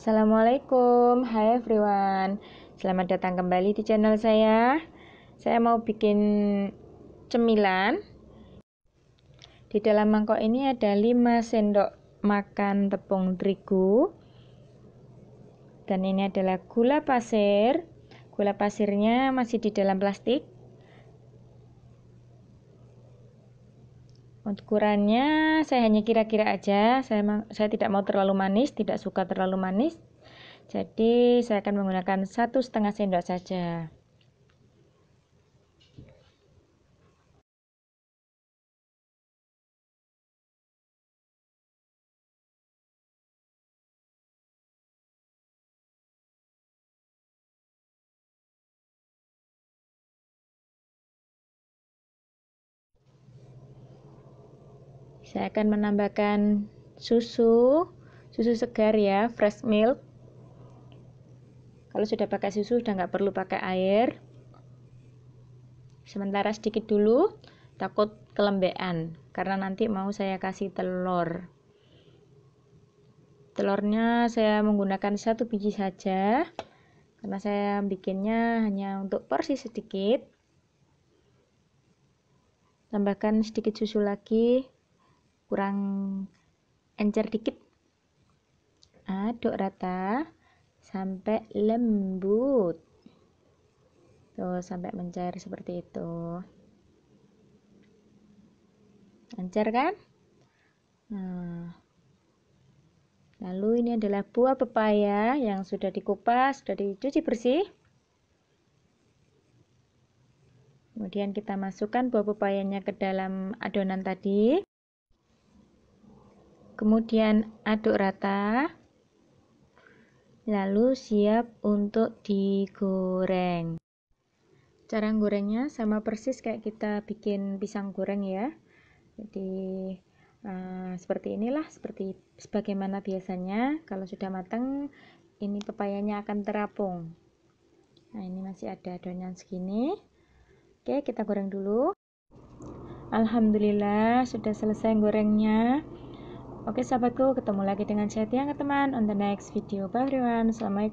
Assalamualaikum, hai everyone Selamat datang kembali di channel saya Saya mau bikin cemilan Di dalam mangkok ini ada 5 sendok makan tepung terigu Dan ini adalah gula pasir Gula pasirnya masih di dalam plastik Ukurannya saya hanya kira-kira aja. Saya saya tidak mau terlalu manis, tidak suka terlalu manis. Jadi saya akan menggunakan satu setengah sendok saja. Saya akan menambahkan susu, susu segar ya, fresh milk. Kalau sudah pakai susu, sudah nggak perlu pakai air. Sementara sedikit dulu, takut kelembean karena nanti mau saya kasih telur. Telurnya saya menggunakan satu biji saja karena saya bikinnya hanya untuk porsi sedikit tambahkan sedikit susu lagi kurang encer dikit aduk rata sampai lembut tuh sampai mencair seperti itu encer kan nah lalu ini adalah buah pepaya yang sudah dikupas sudah dicuci bersih kemudian kita masukkan buah pepayanya ke dalam adonan tadi kemudian aduk rata lalu siap untuk digoreng cara gorengnya sama persis kayak kita bikin pisang goreng ya jadi uh, seperti inilah seperti sebagaimana biasanya kalau sudah matang ini pepayanya akan terapung nah ini masih ada adonan segini oke kita goreng dulu Alhamdulillah sudah selesai gorengnya Oke sahabatku, ketemu lagi dengan saya Tiang teman on the next video. Bye everyone. Assalamualaikum.